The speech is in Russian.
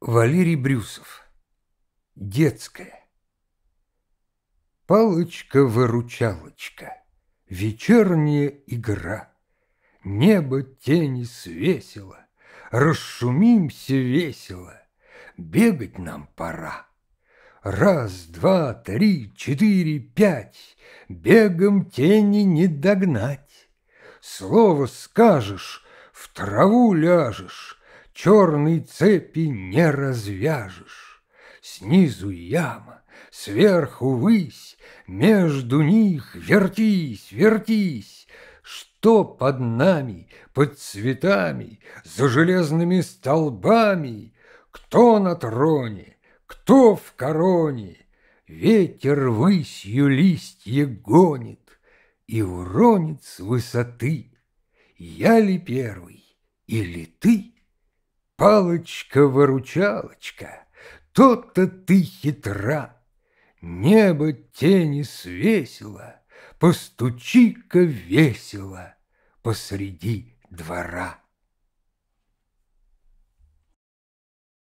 Валерий Брюсов. Детская. Палочка-выручалочка. Вечерняя игра. Небо тени свесило. Расшумимся весело. Бегать нам пора. Раз, два, три, четыре, пять. Бегом тени не догнать. Слово скажешь, в траву ляжешь черной цепи не развяжешь. Снизу яма, сверху высь, между них вертись, вертись. Что под нами, под цветами, за железными столбами? Кто на троне, кто в короне? Ветер высью листья гонит и уронит с высоты. Я ли первый или ты? Палочка-выручалочка, тот то ты хитра. Небо тени свесило, постучи-ка весело посреди двора.